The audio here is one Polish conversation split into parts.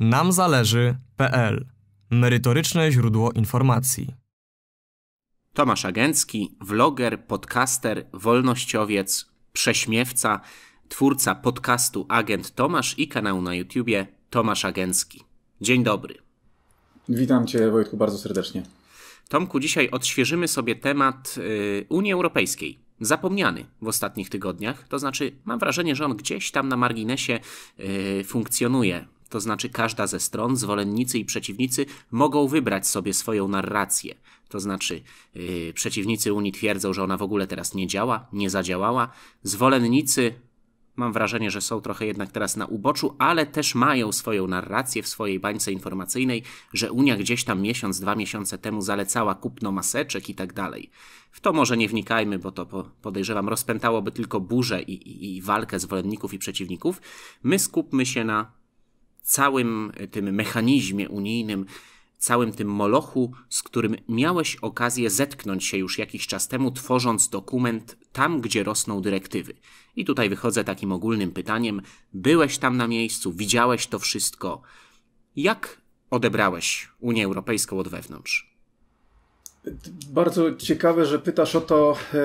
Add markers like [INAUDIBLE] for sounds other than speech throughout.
Nam zależy.pl Merytoryczne źródło informacji. Tomasz Agencki, vloger, podcaster, wolnościowiec, prześmiewca, twórca podcastu Agent Tomasz i kanału na YouTubie Tomasz Agencki. Dzień dobry. Witam Cię, Wojtku, bardzo serdecznie. Tomku, dzisiaj odświeżymy sobie temat y, Unii Europejskiej. Zapomniany w ostatnich tygodniach, to znaczy, mam wrażenie, że on gdzieś tam na marginesie y, funkcjonuje to znaczy każda ze stron, zwolennicy i przeciwnicy, mogą wybrać sobie swoją narrację. To znaczy, yy, przeciwnicy Unii twierdzą, że ona w ogóle teraz nie działa, nie zadziałała. Zwolennicy, mam wrażenie, że są trochę jednak teraz na uboczu, ale też mają swoją narrację w swojej bańce informacyjnej, że Unia gdzieś tam miesiąc, dwa miesiące temu zalecała kupno maseczek i tak dalej. W to może nie wnikajmy, bo to podejrzewam rozpętałoby tylko burzę i, i, i walkę zwolenników i przeciwników. My skupmy się na całym e, tym mechanizmie unijnym, całym tym molochu, z którym miałeś okazję zetknąć się już jakiś czas temu, tworząc dokument tam, gdzie rosną dyrektywy. I tutaj wychodzę takim ogólnym pytaniem: byłeś tam na miejscu, widziałeś to wszystko. Jak odebrałeś Unię Europejską od wewnątrz? Bardzo ciekawe, że pytasz o to e,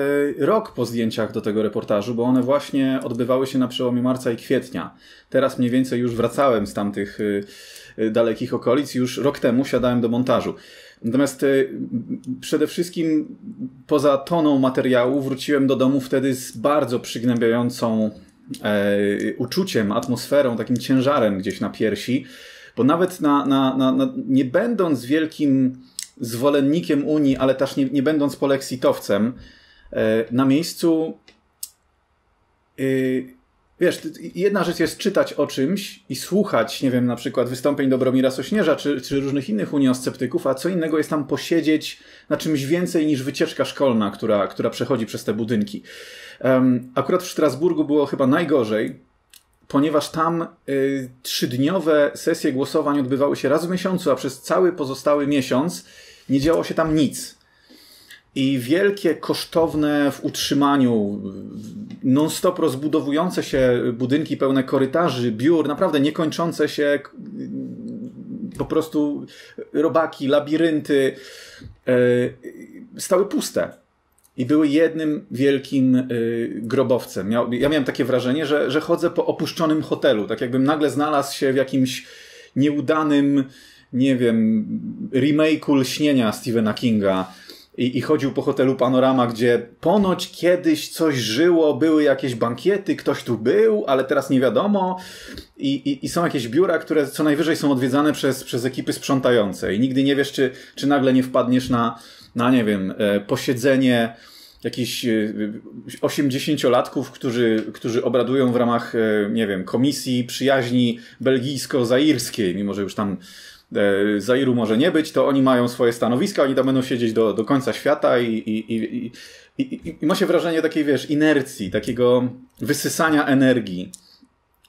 rok po zdjęciach do tego reportażu, bo one właśnie odbywały się na przełomie marca i kwietnia. Teraz mniej więcej już wracałem z tamtych e, e, dalekich okolic, już rok temu siadałem do montażu. Natomiast przede wszystkim poza toną materiału wróciłem do domu wtedy z bardzo przygnębiającą uczuciem, atmosferą, takim ciężarem gdzieś na piersi, bo nawet na, na, na, na nie będąc wielkim zwolennikiem Unii, ale też nie, nie będąc polexitowcem, e, na miejscu. E, wiesz, jedna rzecz jest czytać o czymś i słuchać, nie wiem, na przykład wystąpień Dobromira Sośnierza czy, czy różnych innych uniosceptyków, a co innego jest tam posiedzieć na czymś więcej niż wycieczka szkolna, która, która przechodzi przez te budynki. akurat w Strasburgu było chyba najgorzej, ponieważ tam y, trzydniowe sesje głosowań odbywały się raz w miesiącu, a przez cały pozostały miesiąc nie działo się tam nic. I wielkie, kosztowne w utrzymaniu, y, non-stop rozbudowujące się budynki pełne korytarzy, biur, naprawdę niekończące się y, po prostu robaki, labirynty, y, stały puste i były jednym wielkim y, grobowcem. Ja, ja, miałem takie wrażenie, że, że chodzę po opuszczonym hotelu, tak jakbym nagle znalazł się w jakimś nieudanym, nie wiem, remake'u lśnienia Stephena Kinga. I, I, chodził po hotelu Panorama, gdzie ponoć kiedyś coś żyło, były jakieś bankiety, ktoś tu był, ale teraz nie wiadomo. I, i, i są jakieś biura, które co najwyżej są odwiedzane przez, przez ekipy sprzątające. I nigdy nie wiesz, czy, czy nagle nie wpadniesz na, na nie wiem, e, posiedzenie jakichś 80-latków, e, którzy, którzy obradują w ramach, e, nie wiem, komisji przyjaźni belgijsko-zairskiej, mimo że już tam Zairu może nie być, to oni mają swoje stanowiska, oni tam będą siedzieć do, do końca świata i, i, i, i, i ma się wrażenie takiej, wiesz, inercji, takiego wysysania energii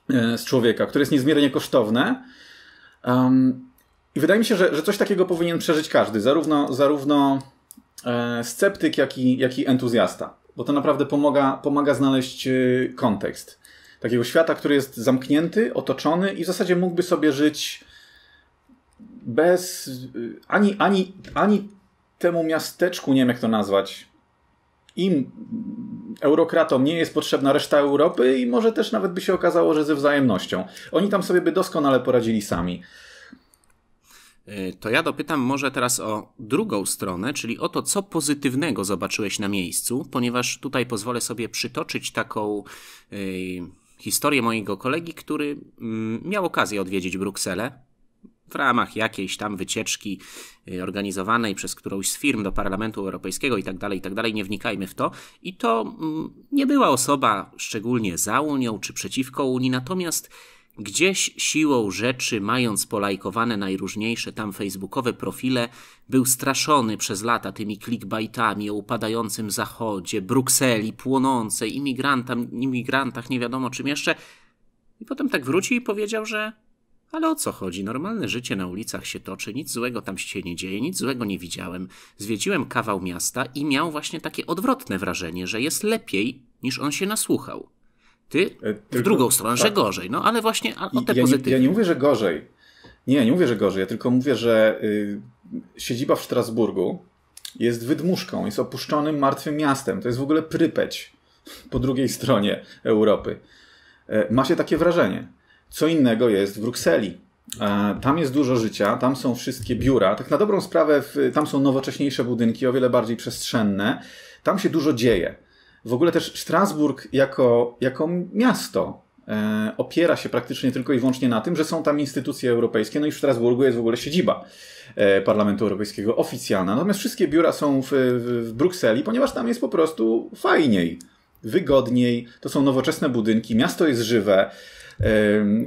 z człowieka, które jest niezmiernie kosztowne. Um, I wydaje mi się, że, że coś takiego powinien przeżyć każdy, zarówno, zarówno E, sceptyk, jak i, jak i entuzjasta, bo to naprawdę pomaga, pomaga znaleźć e, kontekst takiego świata, który jest zamknięty, otoczony i w zasadzie mógłby sobie żyć bez e, ani, ani, ani temu miasteczku, nie wiem jak to nazwać, im, eurokratom, nie jest potrzebna reszta Europy i może też nawet by się okazało, że ze wzajemnością. Oni tam sobie by doskonale poradzili sami. Y, to ja dopytam może teraz o drugą stronę, czyli o to, co pozytywnego zobaczyłeś na miejscu, ponieważ tutaj pozwolę sobie przytoczyć taką y, historię mojego kolegi, który mm, miał okazję odwiedzić Brukselę w ramach jakiejś tam wycieczki y, organizowanej przez którąś z firm do Parlamentu Europejskiego i tak dalej, i tak dalej. Nie wnikajmy w to. I to mm, nie była osoba szczególnie za Unią czy przeciwko Unii, natomiast Gdzieś siłą rzeczy, mając polajkowane najróżniejsze tam facebookowe profile, był straszony przez lata tymi clickbaitami o upadającym zachodzie, Brukseli, płonącej, imigrantach, nie wiadomo czym jeszcze. I potem tak wrócił i powiedział, że ale o co chodzi? Normalne życie na ulicach się toczy, nic złego tam się nie dzieje, nic złego nie widziałem. Zwiedziłem kawał miasta i miał właśnie takie odwrotne wrażenie, że jest lepiej niż on się nasłuchał. Ty e, w drugą stronę, tak. że gorzej. No ale właśnie o te ja pozytywy. Nie, ja nie mówię, że gorzej. Nie, nie mówię, że gorzej. Ja tylko mówię, że y, siedziba w Strasburgu jest wydmuszką, jest opuszczonym, martwym miastem. To jest w ogóle Prypeć po drugiej stronie Europy. Y, ma się takie wrażenie. Co innego jest w Brukseli. E, tam jest dużo życia, tam są wszystkie biura. Tak na dobrą sprawę, tam są nowocześniejsze budynki, o wiele bardziej przestrzenne. Tam się dużo dzieje. W ogóle też Strasburg jako, jako miasto e, opiera się praktycznie tylko i wyłącznie na tym, że są tam instytucje europejskie, no i w Strasburgu jest w ogóle siedziba e, Parlamentu Europejskiego oficjalna. Natomiast wszystkie biura są w, w, w Brukseli, ponieważ tam jest po prostu fajniej, wygodniej, to są nowoczesne budynki, miasto jest żywe. E,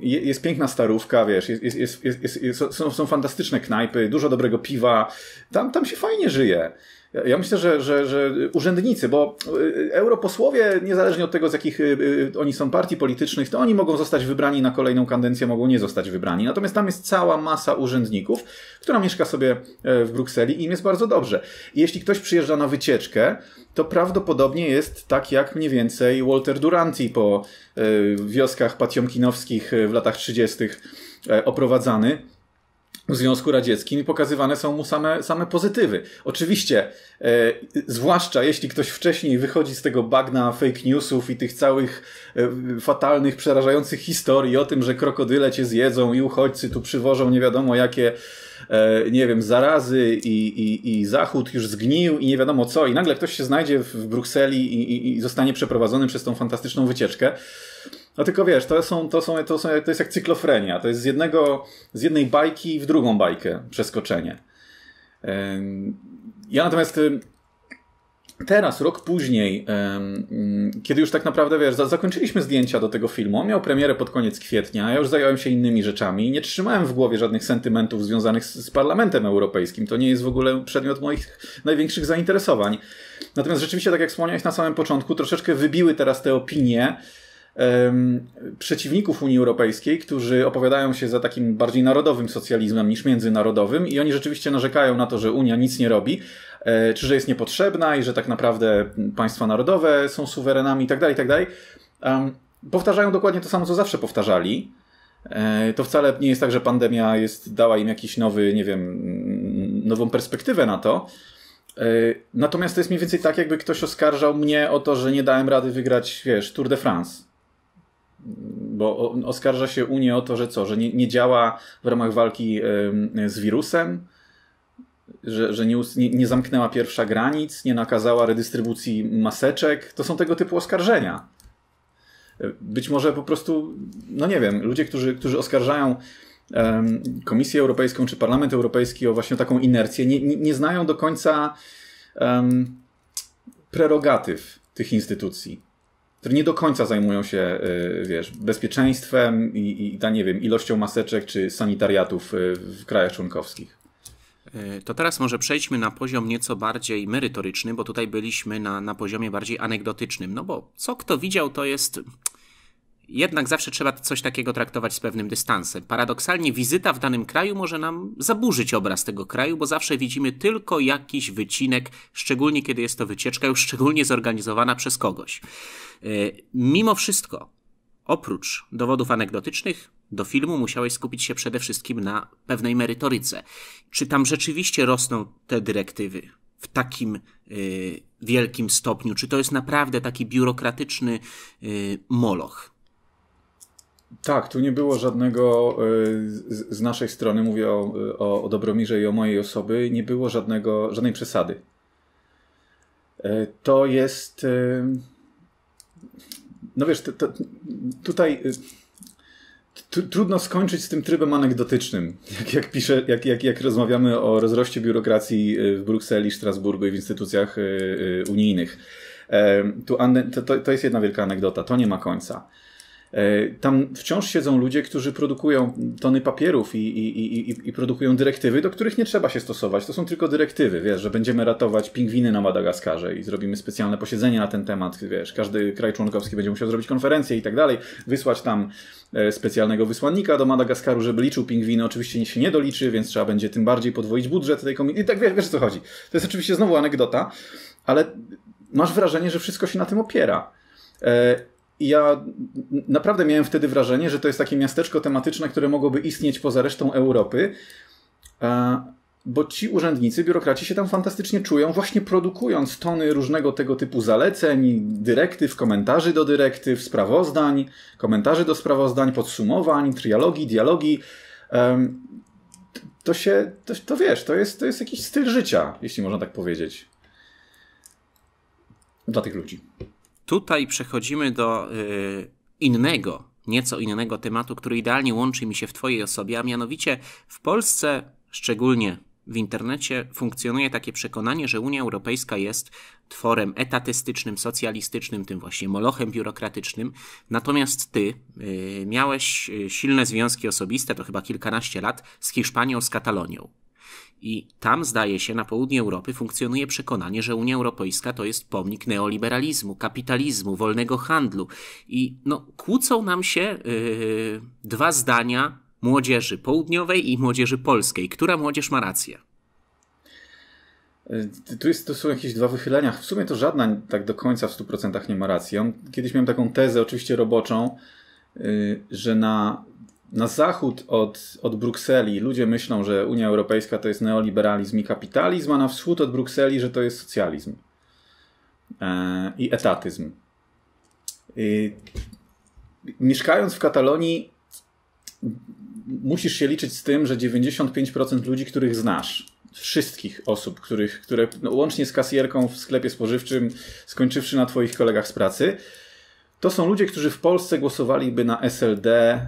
jest piękna starówka, wiesz, jest, jest, jest, są, są fantastyczne knajpy, dużo dobrego piwa. Tam, tam się fajnie żyje. Ja myślę, że, że, że urzędnicy, bo y, europosłowie, niezależnie od tego, z jakich y, y, oni są partii politycznych, to oni mogą zostać wybrani na kolejną kadencję, mogą nie zostać wybrani. Natomiast tam jest cała masa urzędników, która mieszka sobie e, w Brukseli i im jest bardzo dobrze. I jeśli ktoś przyjeżdża na wycieczkę, to prawdopodobnie jest tak jak mniej więcej Walter Duranti po e, wioskach patiomkinowskich e, w latach 30. oprowadzany w Związku Radzieckim i pokazywane są mu same, same pozytywy. Oczywiście, e, zwłaszcza jeśli ktoś wcześniej wychodzi z tego bagna fake newsów i tych całych e, fatalnych, przerażających historii o tym, że krokodyle cię zjedzą i uchodźcy tu przywożą nie wiadomo jakie, e, nie wiem, zarazy i, i, i Zachód już zgnił i nie wiadomo co i nagle ktoś się znajdzie w, w Brukseli i, i, i zostanie przeprowadzonym przez tą fantastyczną wycieczkę no tylko wiesz, to, są, to, są, to, są, to jest jak cyklofrenia. To jest z, jednego, z jednej bajki w drugą bajkę przeskoczenie. Ja natomiast teraz, rok później, kiedy już tak naprawdę, wiesz, zakończyliśmy zdjęcia do tego filmu, on miał premierę pod koniec kwietnia, ja już zająłem się innymi rzeczami i nie trzymałem w głowie żadnych sentymentów związanych z Parlamentem Europejskim. To nie jest w ogóle przedmiot moich największych zainteresowań. Natomiast rzeczywiście, tak jak wspomniałeś na samym początku, troszeczkę wybiły teraz te opinie, przeciwników Unii Europejskiej, którzy opowiadają się za takim bardziej narodowym socjalizmem niż międzynarodowym i oni rzeczywiście narzekają na to, że Unia nic nie robi, e, czy że jest niepotrzebna i że tak naprawdę państwa narodowe są suwerenami itd., tak itd. Tak powtarzają dokładnie to samo, co zawsze powtarzali. E, to wcale nie jest tak, że pandemia jest, dała im jakiś nowy, nie wiem, mm, nową perspektywę na to. E, natomiast to jest mniej więcej tak, jakby ktoś oskarżał mnie o to, że nie dałem rady wygrać, wiesz, Tour de France. Bo oskarża się Unię o to, że co, że nie, nie działa w ramach walki z wirusem, że, że nie, nie, zamknęła pierwsza granic, nie nakazała redystrybucji maseczek. To są tego typu oskarżenia. Być może po prostu, no nie wiem, ludzie, którzy, którzy oskarżają um, Komisję Europejską czy Parlament Europejski o właśnie taką inercję, nie, nie, nie znają do końca um, prerogatyw tych instytucji które nie do końca zajmują się, y, wiesz, bezpieczeństwem i, i ta, nie wiem, ilością maseczek czy sanitariatów y, w krajach członkowskich. Y, to teraz może przejdźmy na poziom nieco bardziej merytoryczny, bo tutaj byliśmy na, na poziomie bardziej anegdotycznym. No bo co kto widział, to jest jednak zawsze trzeba coś takiego traktować z pewnym dystansem. Paradoksalnie wizyta w danym kraju może nam zaburzyć obraz tego kraju, bo zawsze widzimy tylko jakiś wycinek, szczególnie kiedy jest to wycieczka już szczególnie zorganizowana przez kogoś. E, mimo wszystko, oprócz dowodów anegdotycznych, do filmu musiałeś skupić się przede wszystkim na pewnej merytoryce. Czy tam rzeczywiście rosną te dyrektywy w takim e, wielkim stopniu? Czy to jest naprawdę taki biurokratyczny e, moloch? Tak, tu nie było żadnego e, z, naszej strony, mówię o, o, o Dobromirze i o mojej osoby, nie było żadnego, żadnej przesady. E, to jest. E, no wiesz, to, to, tutaj trudno skończyć z tym trybem anegdotycznym. Jak, jak, piszę, jak, jak, jak rozmawiamy o rozroście biurokracji w Brukseli, Strasburgu i w instytucjach unijnych. Tu to, to jest jedna wielka anegdota, to nie ma końca. E, tam wciąż siedzą ludzie, którzy produkują tony papierów i, i, i, i, produkują dyrektywy, do których nie trzeba się stosować. To są tylko dyrektywy, wiesz, że będziemy ratować pingwiny na Madagaskarze i zrobimy specjalne posiedzenie na ten temat, wiesz, każdy kraj członkowski będzie musiał zrobić konferencję i tak dalej, wysłać tam e, specjalnego wysłannika do Madagaskaru, żeby liczył pingwiny. Oczywiście się nie doliczy, więc trzeba będzie tym bardziej podwoić budżet tej komisji. I tak wiesz, wiesz co chodzi. To jest oczywiście znowu anegdota, ale masz wrażenie, że wszystko się na tym opiera. E, i ja naprawdę miałem wtedy wrażenie, że to jest takie miasteczko tematyczne, które mogłoby istnieć poza resztą Europy, bo ci urzędnicy, biurokraci się tam fantastycznie czują, właśnie produkując tony różnego tego typu zaleceń, dyrektyw, komentarzy do dyrektyw, sprawozdań, komentarzy do sprawozdań, podsumowań, trialogi, dialogi. To się, to, to wiesz, to jest, to jest jakiś styl życia, jeśli można tak powiedzieć. Dla tych ludzi. Tutaj przechodzimy do y, innego, nieco innego tematu, który idealnie łączy mi się w Twojej osobie, a mianowicie w Polsce, szczególnie w internecie, funkcjonuje takie przekonanie, że Unia Europejska jest tworem etatystycznym, socjalistycznym, tym właśnie molochem biurokratycznym. Natomiast Ty y, miałeś y, silne związki osobiste, to chyba kilkanaście lat, z Hiszpanią, z Katalonią. I tam, zdaje się, na południu Europy funkcjonuje przekonanie, że Unia Europejska to jest pomnik neoliberalizmu, kapitalizmu, wolnego handlu. I no, kłócą nam się yy, dwa zdania młodzieży południowej i młodzieży polskiej. Która młodzież ma rację? Yy, tu, jest, to są jakieś dwa wychylenia. W sumie to żadna tak do końca w 100% nie ma racji. kiedyś miałem taką tezę, oczywiście roboczą, yy, że na na zachód od, od Brukseli ludzie myślą, że Unia Europejska to jest neoliberalizm i kapitalizm, a na wschód od Brukseli, że to jest socjalizm e, i etatyzm. mieszkając w Katalonii, musisz się liczyć z tym, że 95% ludzi, których znasz, wszystkich osób, których, które no, łącznie z kasjerką w sklepie spożywczym, skończywszy na Twoich kolegach z pracy, to są ludzie, którzy w Polsce głosowaliby na SLD,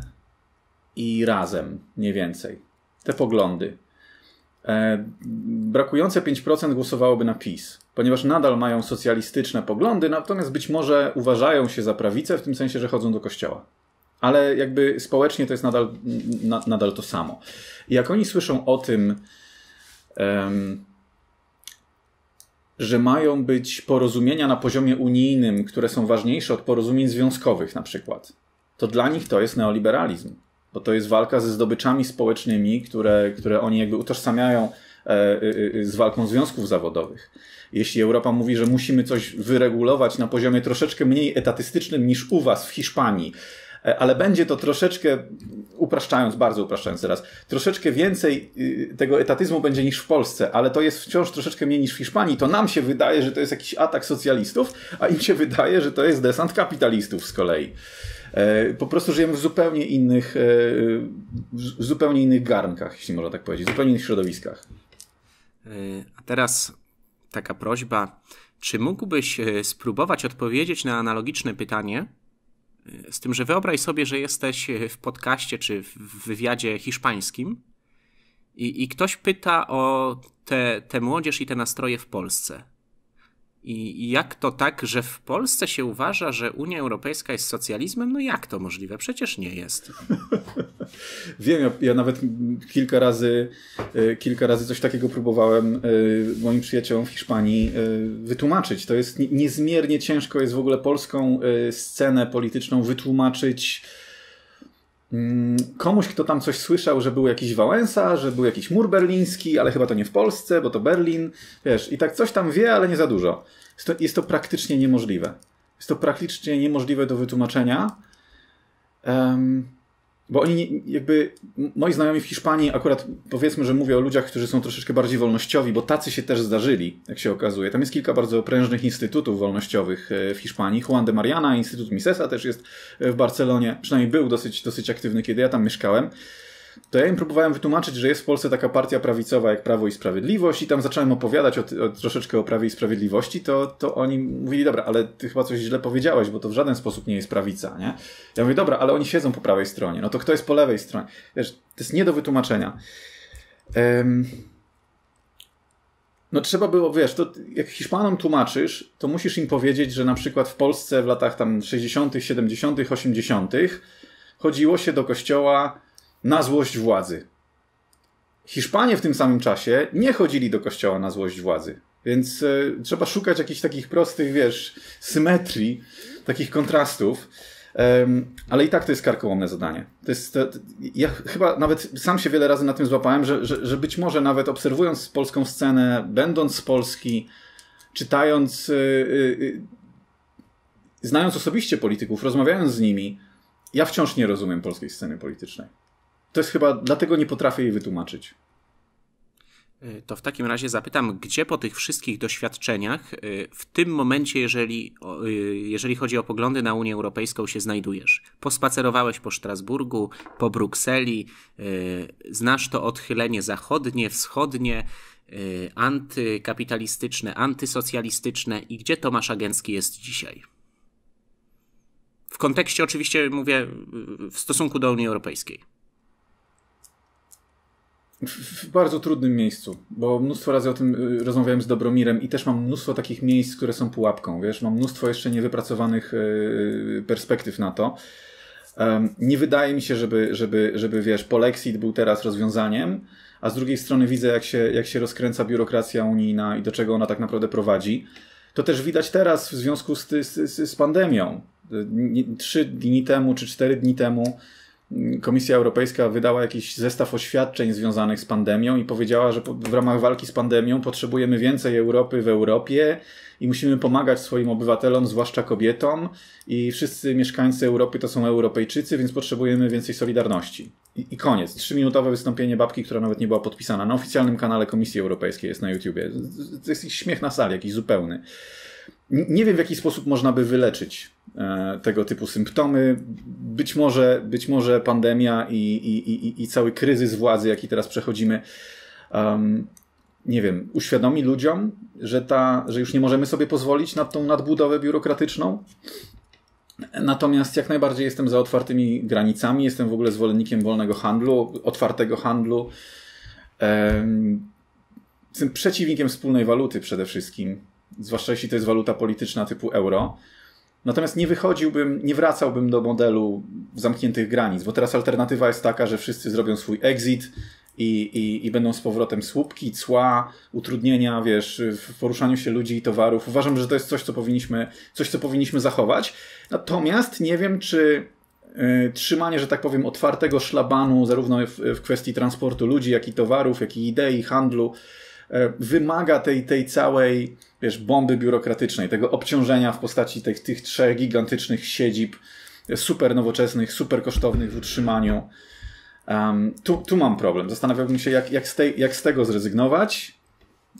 i razem, nie więcej. Te poglądy. E, brakujące 5% głosowałoby na PiS, ponieważ nadal mają socjalistyczne poglądy, natomiast być może uważają się za prawicę w tym sensie, że chodzą do kościoła. Ale jakby społecznie to jest nadal, na, nadal to samo. I jak oni słyszą o tym, em, że mają być porozumienia na poziomie unijnym, które są ważniejsze od porozumień związkowych na przykład, to dla nich to jest neoliberalizm bo to jest walka ze zdobyczami społecznymi, które, które oni jakby utożsamiają e, e, e, z walką związków zawodowych. Jeśli Europa mówi, że musimy coś wyregulować na poziomie troszeczkę mniej etatystycznym niż u was w Hiszpanii, ale będzie to troszeczkę, upraszczając, bardzo upraszczając teraz, troszeczkę więcej y, tego etatyzmu będzie niż w Polsce, ale to jest wciąż troszeczkę mniej niż w Hiszpanii. To nam się wydaje, że to jest jakiś atak socjalistów, a im się wydaje, że to jest desant kapitalistów z kolei. E, po prostu żyjemy w zupełnie innych, e, w zupełnie innych garnkach, jeśli można tak powiedzieć, w zupełnie innych środowiskach. E, a teraz taka prośba. Czy mógłbyś spróbować odpowiedzieć na analogiczne pytanie? Z tym, że wyobraź sobie, że jesteś w podcaście czy w wywiadzie hiszpańskim i, i ktoś pyta o tę młodzież i te nastroje w Polsce. I jak to tak, że w Polsce się uważa, że Unia Europejska jest socjalizmem? No jak to możliwe? Przecież nie jest. [LAUGHS] Wiem, ja, ja, nawet kilka razy, y, kilka razy coś takiego próbowałem y, moim przyjaciołom w Hiszpanii y, wytłumaczyć. To jest niezmiernie ciężko jest w ogóle polską scenę polityczną wytłumaczyć Mm, komuś, kto tam coś słyszał, że był jakiś Wałęsa, że był jakiś mur berliński, ale chyba to nie w Polsce, bo to Berlin, wiesz, i tak coś tam wie, ale nie za dużo. Jest to, jest to praktycznie niemożliwe. Jest to praktycznie niemożliwe do wytłumaczenia. Um, bo oni jakby, moi znajomi w Hiszpanii akurat powiedzmy, że mówię o ludziach, którzy są troszeczkę bardziej wolnościowi, bo tacy się też zdarzyli, jak się okazuje. Tam jest kilka bardzo prężnych instytutów wolnościowych e, w Hiszpanii. Juan de Mariana, Instytut Misesa też jest e, w Barcelonie, przynajmniej był dosyć, dosyć aktywny, kiedy ja tam mieszkałem to ja im próbowałem wytłumaczyć, że jest w Polsce taka partia prawicowa jak Prawo i Sprawiedliwość i tam zacząłem opowiadać o, o, troszeczkę o Prawie i Sprawiedliwości, to, to oni mówili, dobra, ale ty chyba coś źle powiedziałeś, bo to w żaden sposób nie jest prawica, nie? Ja mówię, dobra, ale oni siedzą po prawej stronie, no to kto jest po lewej stronie? Wiesz, to jest nie do wytłumaczenia. Um, no trzeba było, wiesz, to jak Hiszpanom tłumaczysz, to musisz im powiedzieć, że na przykład w Polsce w latach tam 60., 70., 80. chodziło się do kościoła na złość władzy. Hiszpanie w tym samym czasie nie chodzili do kościoła na złość władzy. Więc e, trzeba szukać jakichś takich prostych, wiesz, symetrii, takich kontrastów. Um, ale i tak to jest karkołomne zadanie. To jest, to, ja chyba nawet sam się wiele razy na tym złapałem, że, że, że być może nawet obserwując polską scenę, będąc z Polski, czytając, y, y, znając osobiście polityków, rozmawiając z nimi, ja wciąż nie rozumiem polskiej sceny politycznej. To jest chyba, dlatego nie potrafię jej wytłumaczyć. Y, to w takim razie zapytam, gdzie po tych wszystkich doświadczeniach y, w tym momencie, jeżeli, y, jeżeli chodzi o poglądy na Unię Europejską, się znajdujesz? Pospacerowałeś po Strasburgu, po Brukseli, znasz to odchylenie zachodnie, wschodnie, antykapitalistyczne, antysocjalistyczne i gdzie Tomasz Agencki jest dzisiaj? W kontekście oczywiście mówię w stosunku do Unii Europejskiej w bardzo trudnym miejscu, bo mnóstwo razy o tym y, rozmawiałem z Dobromirem i też mam mnóstwo takich miejsc, które są pułapką, wiesz, mam mnóstwo jeszcze niewypracowanych y, y, perspektyw na to. Nie wydaje mi się, żeby, żeby, żeby wiesz, polexit był teraz rozwiązaniem, a z drugiej strony widzę, jak się, jak się rozkręca biurokracja unijna i do czego ona tak naprawdę prowadzi. To też widać teraz w związku z, z, z pandemią. Trzy dni temu czy cztery dni temu Komisja Europejska wydała jakiś zestaw oświadczeń związanych z pandemią i powiedziała, że w ramach walki z pandemią potrzebujemy więcej Europy w Europie i musimy pomagać swoim obywatelom, zwłaszcza kobietom. I wszyscy mieszkańcy Europy to są Europejczycy, więc potrzebujemy więcej solidarności. I, i koniec. Trzyminutowe wystąpienie babki, która nawet nie była podpisana. Na oficjalnym kanale Komisji Europejskiej jest na YouTubie. To jest śmiech na sali, jakiś zupełny nie wiem, w jaki sposób można by wyleczyć e, tego typu symptomy. Być może, być może pandemia i, i, i, i cały kryzys władzy, jaki teraz przechodzimy, um, nie wiem, uświadomi ludziom, że, ta, że już nie możemy sobie pozwolić na tą nadbudowę biurokratyczną. Natomiast jak najbardziej jestem za otwartymi granicami, jestem w ogóle zwolennikiem wolnego handlu, otwartego handlu. Um, jestem przeciwnikiem wspólnej waluty przede wszystkim zwłaszcza jeśli to jest waluta polityczna typu euro. Natomiast nie wychodziłbym, nie wracałbym do modelu zamkniętych granic, bo teraz alternatywa jest taka, że wszyscy zrobią swój exit i, i, i będą z powrotem słupki, cła, utrudnienia, wiesz, w poruszaniu się ludzi i towarów. Uważam, że to jest coś, co powinniśmy, coś, co powinniśmy zachować. Natomiast nie wiem, czy y, trzymanie, że tak powiem, otwartego szlabanu, zarówno w, w kwestii transportu ludzi, jak i towarów, jak i idei, handlu, E, wymaga tej, tej całej wiesz, bomby biurokratycznej, tego obciążenia w postaci tych, tych trzech gigantycznych siedzib, super nowoczesnych, super kosztownych w utrzymaniu. Um, tu, tu mam problem. Zastanawiałbym się, jak, jak, z, tej, jak z tego zrezygnować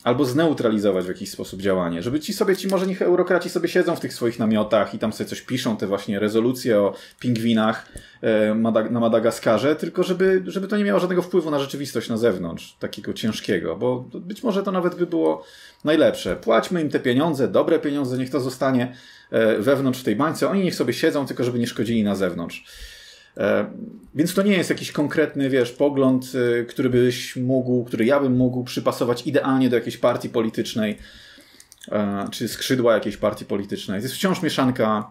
albo zneutralizować w jakiś sposób działanie, żeby ci sobie, ci może niech eurokraci sobie siedzą w tych swoich namiotach i tam sobie coś piszą, te właśnie rezolucje o pingwinach e, na Madagaskarze, tylko żeby, żeby to nie miało żadnego wpływu na rzeczywistość na zewnątrz, takiego ciężkiego, bo być może to nawet by było najlepsze. Płaćmy im te pieniądze, dobre pieniądze, niech to zostanie e, wewnątrz w tej bańce, oni niech sobie siedzą, tylko żeby nie szkodzili na zewnątrz. E, więc to nie jest jakiś konkretny, wiesz, pogląd, e, który byś mógł, który ja bym mógł przypasować idealnie do jakiejś partii politycznej e, czy skrzydła jakiejś partii politycznej. To jest wciąż mieszanka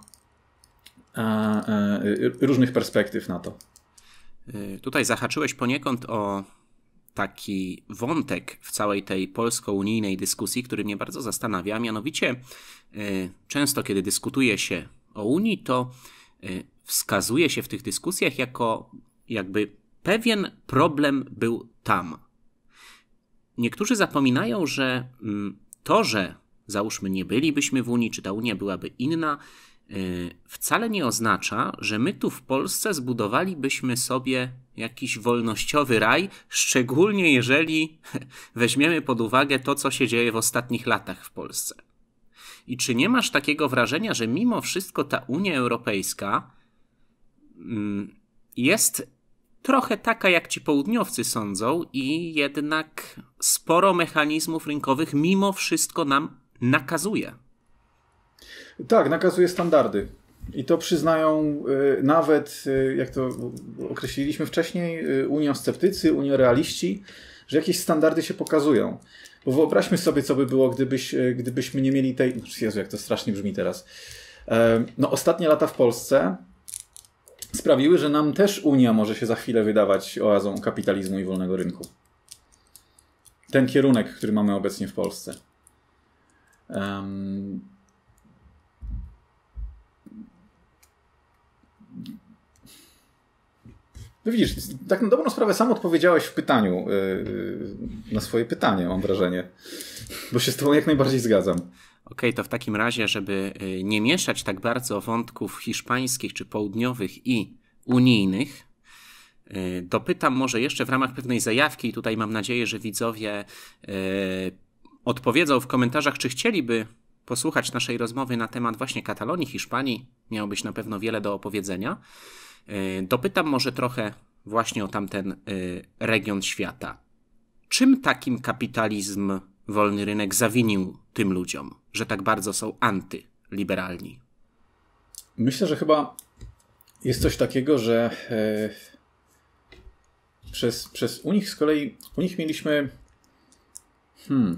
różnych perspektyw na to. Tutaj zahaczyłeś poniekąd o taki wątek w całej tej polsko-unijnej dyskusji, który mnie bardzo zastanawia. Mianowicie, często kiedy dyskutuje się o Unii, to wskazuje się w tych dyskusjach jako jakby pewien problem był tam. Niektórzy zapominają, że mm, to, że załóżmy nie bylibyśmy w Unii, czy ta Unia byłaby inna, e, wcale nie oznacza, że my tu w Polsce zbudowalibyśmy sobie jakiś wolnościowy raj, szczególnie jeżeli [LAUGHS] weźmiemy pod uwagę to, co się dzieje w ostatnich latach w Polsce. I czy nie masz takiego wrażenia, że mimo wszystko ta Unia Europejska Mm, jest trochę taka, jak ci południowcy sądzą, i jednak sporo mechanizmów rynkowych mimo wszystko nam nakazuje. Tak, nakazuje standardy. I to przyznają y, nawet, y, jak to określiliśmy wcześniej, y, sceptycy, Unia uniorealiści, że jakieś standardy się pokazują. Bo wyobraźmy sobie, co by było, gdybyś, gdybyśmy nie mieli tej. Jezu, jak to strasznie brzmi teraz. E, no, ostatnie lata w Polsce sprawiły, że nam też Unia może się za chwilę wydawać oazą kapitalizmu i wolnego rynku. Ten kierunek, który mamy obecnie w Polsce. Um... No widzisz, tak na dobrą sprawę sam odpowiedziałeś w pytaniu, yy, na swoje pytanie, mam wrażenie. Bo się z tobą jak najbardziej zgadzam. OK, to w takim razie, żeby y, nie mieszać tak bardzo wątków hiszpańskich czy południowych i unijnych, y, dopytam może jeszcze w ramach pewnej zajawki, i tutaj mam nadzieję, że widzowie y, odpowiedzą w komentarzach, czy chcieliby posłuchać naszej rozmowy na temat właśnie Katalonii, Hiszpanii. Miałobyś na pewno wiele do opowiedzenia. Dopytam może trochę właśnie o tamten region świata. Czym takim kapitalizm wolny rynek zawinił tym ludziom, że tak bardzo są antyliberalni? Myślę, że chyba jest coś takiego, że e, przez, przez u nich z kolei, u nich mieliśmy. Hmm.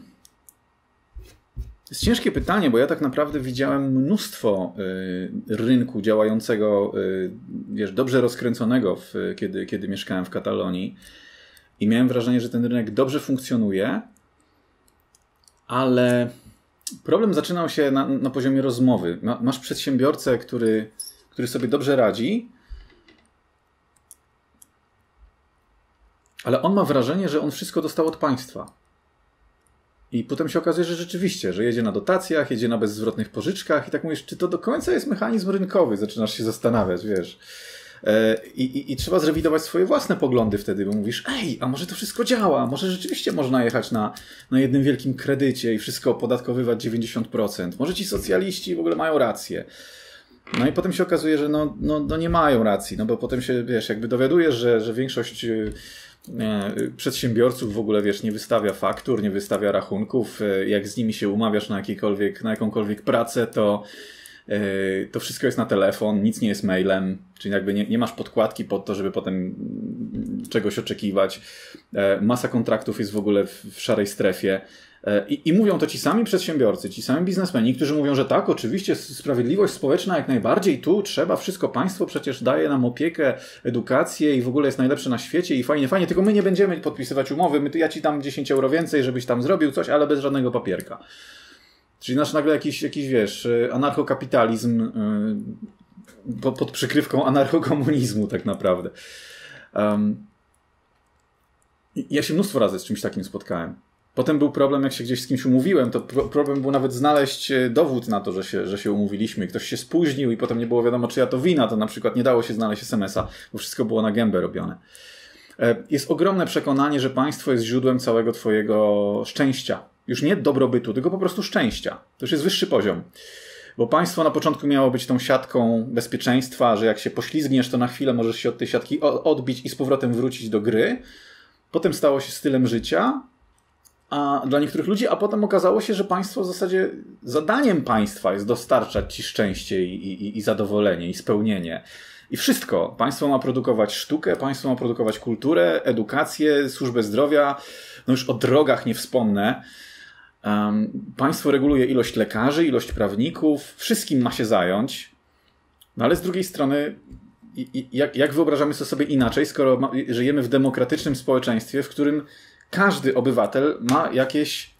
Jest ciężkie pytanie, bo ja tak naprawdę widziałem mnóstwo e, rynku działającego, e, wiesz, dobrze rozkręconego, w, kiedy, kiedy mieszkałem w Katalonii. I miałem wrażenie, że ten rynek dobrze funkcjonuje, ale problem zaczynał się na, na poziomie rozmowy. Masz przedsiębiorcę, który, który sobie dobrze radzi, ale on ma wrażenie, że on wszystko dostał od państwa. I potem się okazuje, że rzeczywiście, że jedzie na dotacjach, jedzie na bezzwrotnych pożyczkach i tak mówisz, czy to do końca jest mechanizm rynkowy? Zaczynasz się zastanawiać, wiesz. E, I, i, I, trzeba zrewidować swoje własne poglądy wtedy, bo mówisz, ej, a może to wszystko działa, może rzeczywiście można jechać na, na jednym wielkim kredycie i wszystko opodatkowywać 90%. Może ci socjaliści w ogóle mają rację. No i potem się okazuje, że no, no, no nie mają racji, no bo potem się, wiesz, jakby dowiadujesz, że, że większość e, e, przedsiębiorców w ogóle, wiesz, nie wystawia faktur, nie wystawia rachunków. Jak z nimi się umawiasz na, jakikolwiek, na jakąkolwiek pracę, to Yy, to wszystko jest na telefon, nic nie jest mailem, czyli jakby nie, nie masz podkładki pod to, żeby potem czegoś oczekiwać. Yy, masa kontraktów jest w ogóle w, szarej strefie. Yy, I, I, mówią to ci sami przedsiębiorcy, ci sami biznesmeni, którzy mówią, że tak, oczywiście sprawiedliwość społeczna jak najbardziej, tu trzeba wszystko, państwo przecież daje nam opiekę, edukację i w ogóle jest najlepsze na świecie i fajnie, fajnie, tylko my nie będziemy podpisywać umowy, my, ja ci dam 10 euro więcej, żebyś tam zrobił coś, ale bez żadnego papierka. Czyli nasz nagle jakiś, jakiś wiesz, y, anarchokapitalizm yy, pod przykrywką anarchokomunizmu tak naprawdę. Um, ja się mnóstwo razy z czymś takim spotkałem. Potem był problem, jak się gdzieś z kimś umówiłem, to problem był nawet znaleźć y, dowód na to, że się, że się umówiliśmy. Ktoś się spóźnił i potem nie było wiadomo, czy ja to wina, to na przykład nie dało się znaleźć SMS-a, bo wszystko było na gębę robione. E, jest ogromne przekonanie, że państwo jest źródłem całego twojego szczęścia, już nie dobrobytu, tylko po prostu szczęścia. To już jest wyższy poziom. Bo państwo na początku miało być tą siatką bezpieczeństwa, że jak się poślizgniesz, to na chwilę możesz się od tej siatki odbić i z powrotem wrócić do gry. Potem stało się stylem życia a, dla niektórych ludzi, a potem okazało się, że państwo w zasadzie zadaniem państwa jest dostarczać ci szczęście i, i, i zadowolenie, i spełnienie. I wszystko. Państwo ma produkować sztukę, państwo ma produkować kulturę, edukację, służbę zdrowia. No już o drogach nie wspomnę. Um, państwo reguluje ilość lekarzy, ilość prawników, wszystkim ma się zająć, no ale z drugiej strony, jak, jak wyobrażamy sobie inaczej, skoro ma, żyjemy w demokratycznym społeczeństwie, w którym każdy obywatel ma jakieś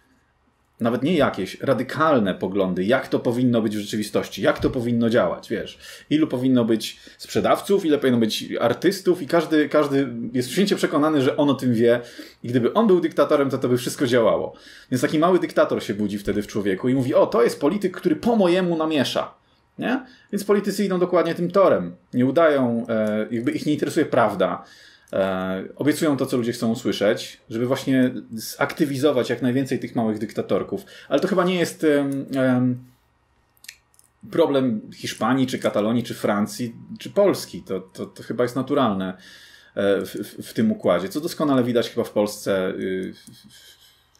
nawet nie jakieś, radykalne poglądy, jak to powinno być w rzeczywistości, jak to powinno działać, wiesz. Ilu powinno być sprzedawców, ile powinno być artystów i każdy, każdy jest święcie przekonany, że on o tym wie i gdyby on był dyktatorem, to to by wszystko działało. Więc taki mały dyktator się budzi wtedy w człowieku i mówi, o, to jest polityk, który po mojemu namiesza. Nie? Więc politycy idą dokładnie tym torem. Nie udają, e, jakby ich nie interesuje prawda E, obiecują to, co ludzie chcą usłyszeć, żeby właśnie zaktywizować jak najwięcej tych małych dyktatorków. Ale to chyba nie jest problem Hiszpanii, czy Katalonii, czy Francji, czy Polski. To, to, to chyba jest naturalne e, w, w, w, tym układzie, co doskonale widać chyba w Polsce. Y,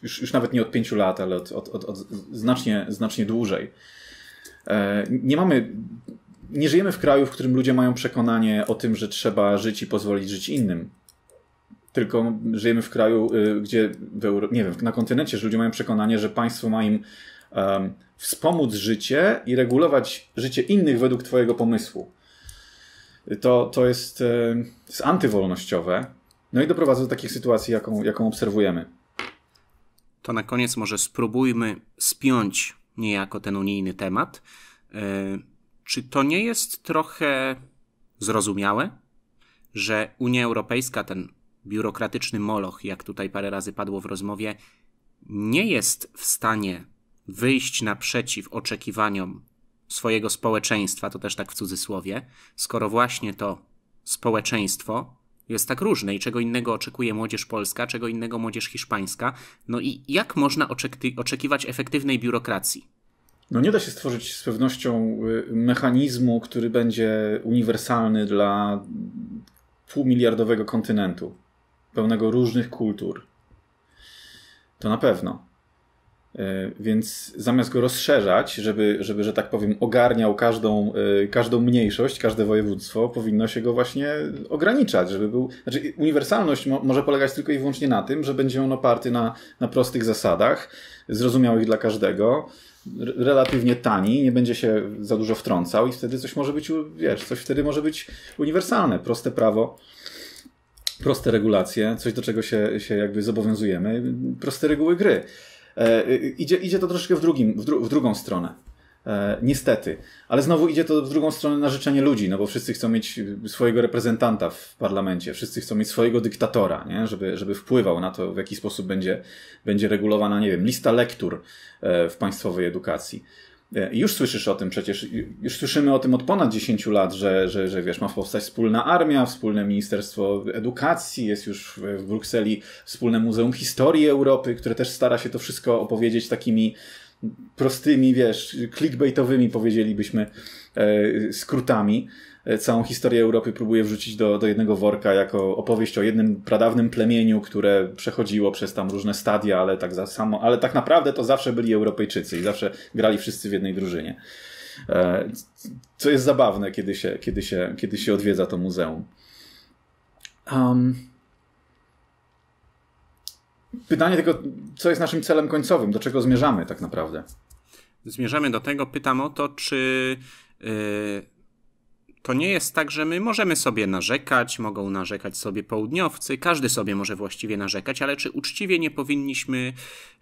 już, już nawet nie od pięciu lat, ale od, od, od, od znacznie, znacznie dłużej. E, nie mamy nie żyjemy w kraju, w którym ludzie mają przekonanie o tym, że trzeba żyć i pozwolić żyć innym. Tylko żyjemy w kraju, y, gdzie w Euro... nie wiem, na kontynencie, że ludzie mają przekonanie, że państwo ma im um, wspomóc życie i regulować życie innych według Twojego pomysłu. To, to jest, y, jest antywolnościowe. No i doprowadza do takich sytuacji, jaką, jaką obserwujemy. To na koniec może spróbujmy spiąć niejako ten unijny temat y, czy to nie jest trochę zrozumiałe, że Unia Europejska, ten biurokratyczny moloch, jak tutaj parę razy padło w rozmowie, nie jest w stanie wyjść naprzeciw oczekiwaniom swojego społeczeństwa, to też tak w cudzysłowie, skoro właśnie to społeczeństwo jest tak różne i czego innego oczekuje młodzież polska, czego innego młodzież hiszpańska, no i jak można oczekiwać efektywnej biurokracji? No nie da się stworzyć z pewnością y, mechanizmu, który będzie uniwersalny dla półmiliardowego kontynentu, pełnego różnych kultur. To na pewno. Y, więc zamiast go rozszerzać, żeby, żeby że tak powiem, ogarniał każdą, y, każdą mniejszość, każde województwo, powinno się go właśnie ograniczać, żeby był. Znaczy, uniwersalność mo może polegać tylko i wyłącznie na tym, że będzie on oparty na, na prostych zasadach, zrozumiałych dla każdego, relatywnie tani, nie będzie się za dużo wtrącał i wtedy coś może być, wiesz, coś wtedy może być uniwersalne, proste prawo, proste regulacje, coś do czego się, się jakby zobowiązujemy, proste reguły gry. E, idzie, idzie to troszkę w, drugim, w, dru w drugą stronę. E, niestety. Ale znowu idzie to w drugą stronę na życzenie ludzi, no bo wszyscy chcą mieć swojego reprezentanta w parlamencie, wszyscy chcą mieć swojego dyktatora, nie? Żeby, żeby wpływał na to, w jaki sposób będzie, będzie regulowana, nie wiem, lista lektur e, w państwowej edukacji. E, I już słyszysz o tym przecież, już słyszymy o tym od ponad 10 lat, że, że, że wiesz, ma powstać wspólna armia, wspólne Ministerstwo Edukacji, jest już w Brukseli wspólne Muzeum Historii Europy, które też stara się to wszystko opowiedzieć takimi prostymi, wiesz, clickbaitowymi powiedzielibyśmy e, skrótami e, całą historię Europy próbuje wrzucić do, do jednego worka jako opowieść o jednym pradawnym plemieniu, które przechodziło przez tam różne stadia, ale tak za samo, ale tak naprawdę to zawsze byli Europejczycy i zawsze grali wszyscy w jednej drużynie. E, co jest zabawne, kiedy się, kiedy się, kiedy się odwiedza to muzeum. Um, pytanie tylko, co jest naszym celem końcowym, do czego zmierzamy tak naprawdę? Zmierzamy do tego, pytam o to, czy yy, to nie jest tak, że my możemy sobie narzekać, mogą narzekać sobie południowcy, każdy sobie może właściwie narzekać, ale czy uczciwie nie powinniśmy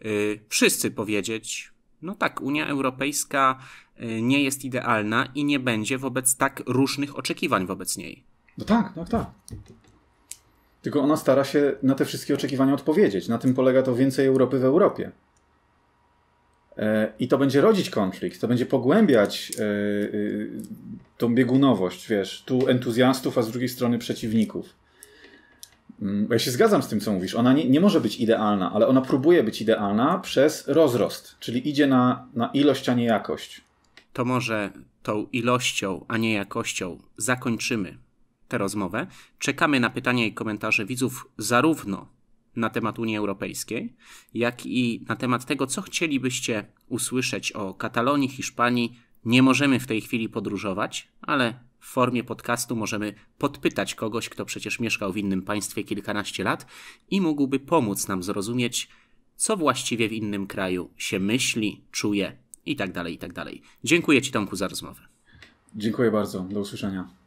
yy, wszyscy powiedzieć, no tak, Unia Europejska y, nie jest idealna i nie będzie wobec tak różnych oczekiwań wobec niej. No tak, no tak, tak. Tylko ona stara się na te wszystkie oczekiwania odpowiedzieć. Na tym polega to więcej Europy w Europie. E, I to będzie rodzić konflikt, to będzie pogłębiać e, e, tą biegunowość, wiesz, tu entuzjastów, a z drugiej strony przeciwników. Mm, ja się zgadzam z tym, co mówisz. Ona nie, nie może być idealna, ale ona próbuje być idealna przez rozrost, czyli idzie na, na ilość, a nie jakość. To może tą ilością, a nie jakością zakończymy tę rozmowę. Czekamy na pytania i komentarze widzów zarówno na temat Unii Europejskiej, jak i na temat tego, co chcielibyście usłyszeć o Katalonii, Hiszpanii. Nie możemy w tej chwili podróżować, ale w formie podcastu możemy podpytać kogoś, kto przecież mieszkał w innym państwie kilkanaście lat i mógłby pomóc nam zrozumieć, co właściwie w innym kraju się myśli, czuje i i tak dalej tak dalej. Dziękuję Ci, Tomku, za rozmowę. Dziękuję bardzo. Do usłyszenia.